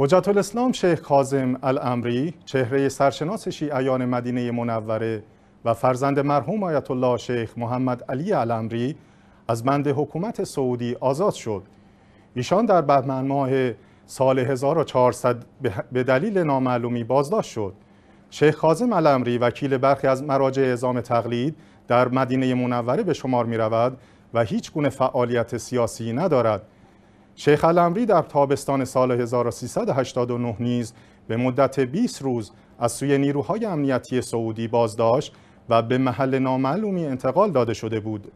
حجت الاسلام شیخ کاظم الامری چهره سرشناس شیعیان مدینه منوره و فرزند مرحوم آیت الله شیخ محمد علی الامری از بند حکومت سعودی آزاد شد ایشان در بهمن ماه سال 1400 به دلیل نامعلومی بازداشت شد شیخ کاظم الامری وکیل برخی از مراجع اعزام تقلید در مدینه منوره به شمار می و هیچ گونه فعالیت سیاسی ندارد شیخ علمری در تابستان سال 1389 نیز به مدت 20 روز از سوی نیروهای امنیتی سعودی بازداشت و به محل نامعلومی انتقال داده شده بود